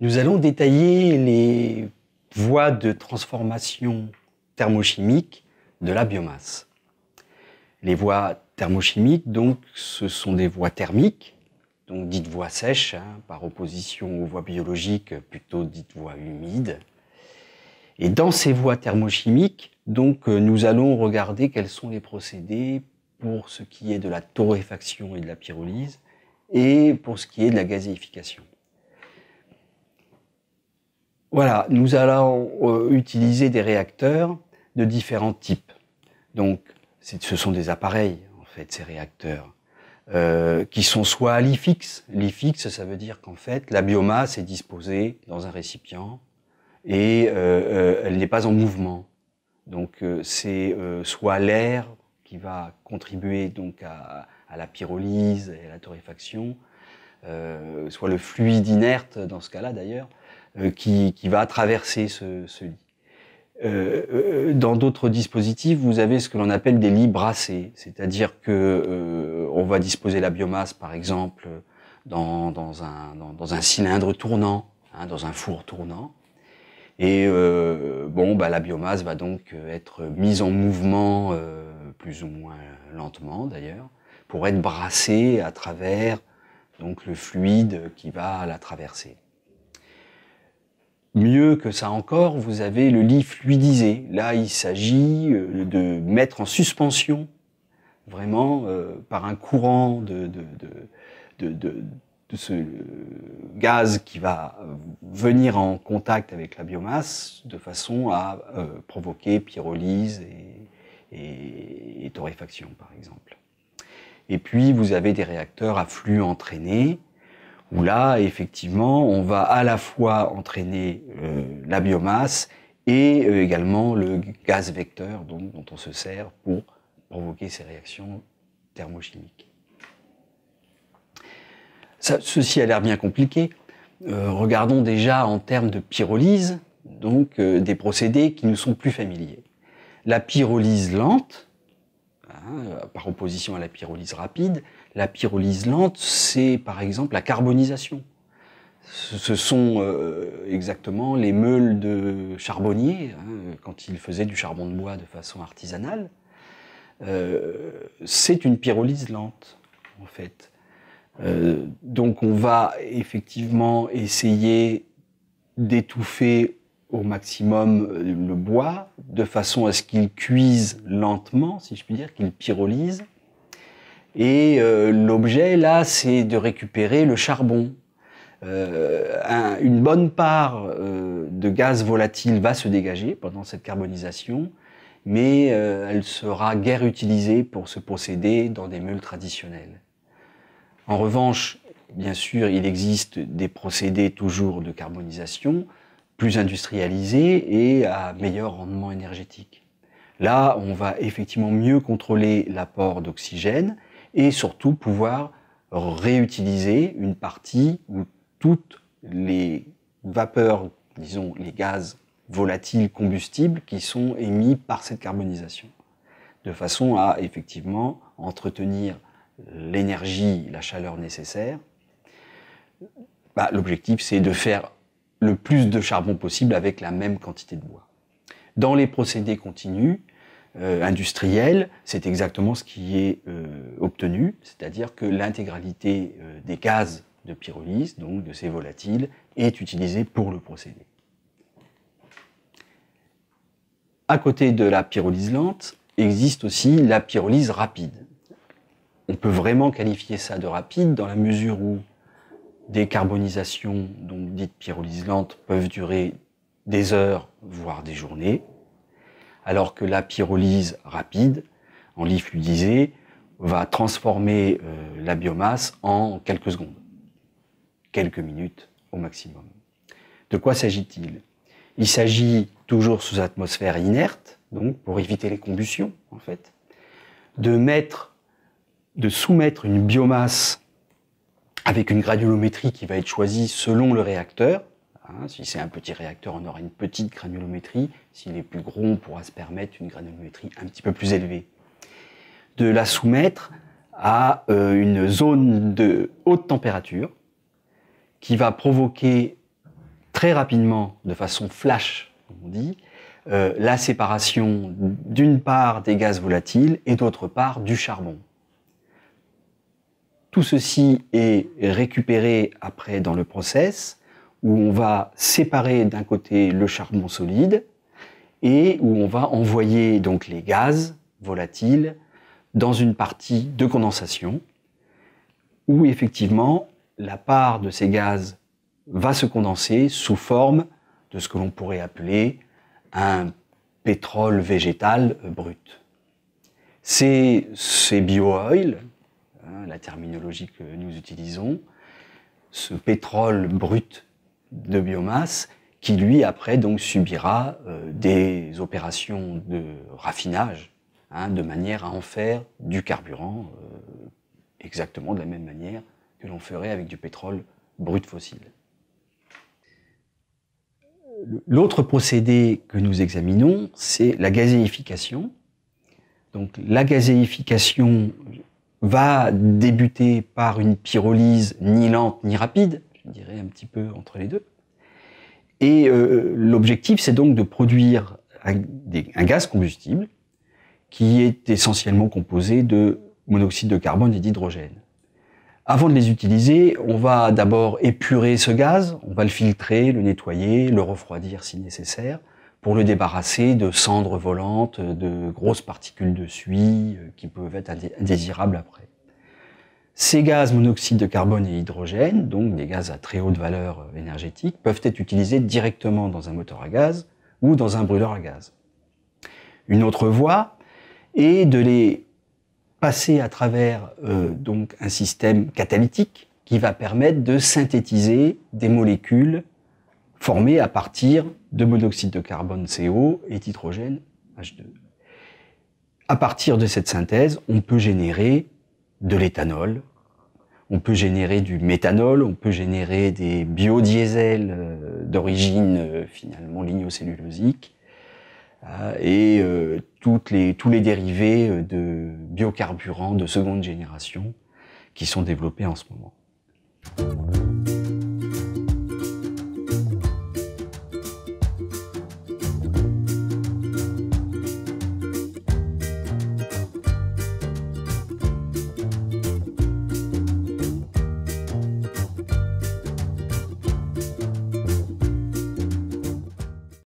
Nous allons détailler les voies de transformation thermochimique de la biomasse. Les voies thermochimiques, donc, ce sont des voies thermiques, donc dites voies sèches, hein, par opposition aux voies biologiques, plutôt dites voies humides. Et dans ces voies thermochimiques, donc, euh, nous allons regarder quels sont les procédés pour ce qui est de la torréfaction et de la pyrolyse, et pour ce qui est de la gazéification. Voilà, nous allons euh, utiliser des réacteurs de différents types. Donc, ce sont des appareils, en fait, ces réacteurs, euh, qui sont soit à l'IFIX. ça veut dire qu'en fait, la biomasse est disposée dans un récipient et euh, elle n'est pas en mouvement. Donc, c'est soit l'air qui va contribuer donc à, à, la pyrolyse et à la torréfaction, soit le fluide inerte, dans ce cas-là d'ailleurs, euh, qui, va traverser ce, lit. Euh, euh, dans d'autres dispositifs, vous avez ce que l'on appelle des lits brassés, c'est-à-dire que on va disposer la biomasse, par exemple, dans, un, cylindre tournant, hein, dans un four tournant, et bon, bah, la biomasse va donc être mise en mouvement, plus ou moins lentement d'ailleurs, pour être brassée à travers donc le fluide qui va la traverser. Mieux que ça encore, vous avez le lit fluidisé. Là, il s'agit euh, de mettre en suspension, vraiment, euh, par un courant de, de, de, de, ce euh, gaz qui va venir en contact avec la biomasse de façon à provoquer pyrolyse et, et torréfaction, par exemple. Et puis, vous avez des réacteurs à flux entraînés où là, effectivement, on va à la fois entraîner euh, la biomasse et euh, également le gaz vecteur dont on se sert pour provoquer ces réactions thermochimiques. ceci a l'air bien compliqué. Euh, regardons déjà en termes de pyrolyse, donc des procédés qui nous sont plus familiers. La pyrolyse lente, hein, par opposition à la pyrolyse rapide, la pyrolyse lente, c'est par exemple la carbonisation. Ce sont euh, exactement les meules de charbonniers, hein, quand ils faisaient du charbon de bois de façon artisanale. Euh, c'est une pyrolyse lente, en fait. Euh, donc on va effectivement essayer d'étouffer au maximum le bois de façon à ce qu'il cuise lentement, si je puis dire, qu'il pyrolyse et euh, l'objet, là, c'est de récupérer le charbon. Euh, une bonne part euh, de gaz volatile va se dégager pendant cette carbonisation, mais elle sera guère utilisée pour se procéder dans des mules traditionnelles. En revanche, bien sûr, il existe des procédés toujours de carbonisation, plus industrialisés et à meilleur rendement énergétique. Là, on va effectivement mieux contrôler l'apport d'oxygène et surtout pouvoir réutiliser une partie ou toutes les vapeurs, disons les gaz volatiles, combustibles qui sont émis par cette carbonisation, de façon à effectivement entretenir l'énergie, la chaleur nécessaire. Bah, l'objectif, c'est de faire le plus de charbon possible avec la même quantité de bois. Dans les procédés continus, euh, industriel, industrielle, c'est exactement ce qui est euh, obtenu, c'est-à-dire que l'intégralité euh, des gaz de pyrolyse, donc de ces volatiles, est utilisée pour le procédé. À côté de la pyrolyse lente, existe aussi la pyrolyse rapide. On peut vraiment qualifier ça de rapide dans la mesure où des carbonisations, donc dites pyrolyse lente, peuvent durer des heures, voire des journées, alors que la pyrolyse rapide, en lit va transformer euh, la biomasse en quelques secondes, quelques minutes au maximum. De quoi s'agit-il Il, s'agit toujours sous atmosphère inerte, donc pour éviter les combustions en fait, de de soumettre une biomasse avec une granulométrie qui va être choisie selon le réacteur Hein, si c'est un petit réacteur, on aura une petite granulométrie. S'il est plus gros, on pourra se permettre une granulométrie un petit peu plus élevée. De la soumettre à euh, une zone de haute température qui va provoquer très rapidement, de façon flash, comme on dit, euh, la séparation d'une part des gaz volatiles et d'autre part du charbon. Tout ceci est récupéré après dans le process où on va séparer d'un côté le charbon solide et où on va envoyer donc les gaz volatiles dans une partie de condensation où effectivement la part de ces gaz va se condenser sous forme de ce que l'on pourrait appeler un pétrole végétal brut. C'est ces bio-oil, hein, la terminologie que nous utilisons, ce pétrole brut de biomasse qui lui après donc subira euh, des opérations de raffinage hein, de manière à en faire du carburant euh, exactement de la même manière que l'on ferait avec du pétrole brut fossile. L'autre procédé que nous examinons, c'est la gazéification. Donc la gazéification va débuter par une pyrolyse ni lente ni rapide, je dirais un petit peu entre les deux. Et euh, l'objectif, c'est donc de produire un, un, gaz combustible qui est essentiellement composé de monoxyde de carbone et d'hydrogène. Avant de les utiliser, on va d'abord épurer ce gaz, on va le filtrer, le nettoyer, le refroidir si nécessaire, pour le débarrasser de cendres volantes, de grosses particules de suie euh, qui peuvent être indésirables après. Ces gaz monoxyde de carbone et hydrogène, donc des gaz à très haute valeur énergétique, peuvent être utilisés directement dans un moteur à gaz ou dans un brûleur à gaz. Une autre voie est de les passer à travers euh, donc un système catalytique qui va permettre de synthétiser des molécules formées à partir de monoxyde de carbone CO et d'hydrogène H2. À partir de cette synthèse, on peut générer de l'éthanol, on peut générer du méthanol, on peut générer des biodiesels euh, d'origine euh, finalement lignocellulosique euh, et toutes les, tous les dérivés de biocarburants de seconde génération qui sont développés en ce moment.